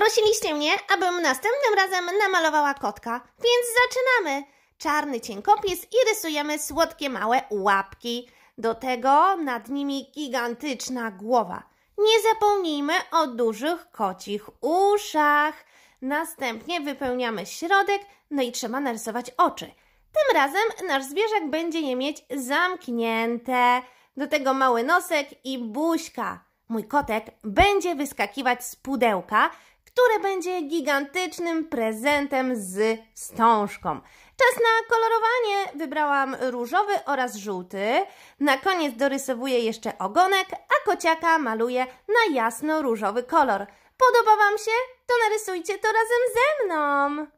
Prosiliście mnie, abym następnym razem namalowała kotka, więc zaczynamy! Czarny cienkopis i rysujemy słodkie małe łapki. Do tego nad nimi gigantyczna głowa. Nie zapomnijmy o dużych kocich uszach. Następnie wypełniamy środek, no i trzeba narysować oczy. Tym razem nasz zwierzak będzie je mieć zamknięte. Do tego mały nosek i buźka. Mój kotek będzie wyskakiwać z pudełka, które będzie gigantycznym prezentem z wstążką. Czas na kolorowanie. Wybrałam różowy oraz żółty. Na koniec dorysowuję jeszcze ogonek, a kociaka maluję na jasno różowy kolor. Podoba Wam się? To narysujcie to razem ze mną!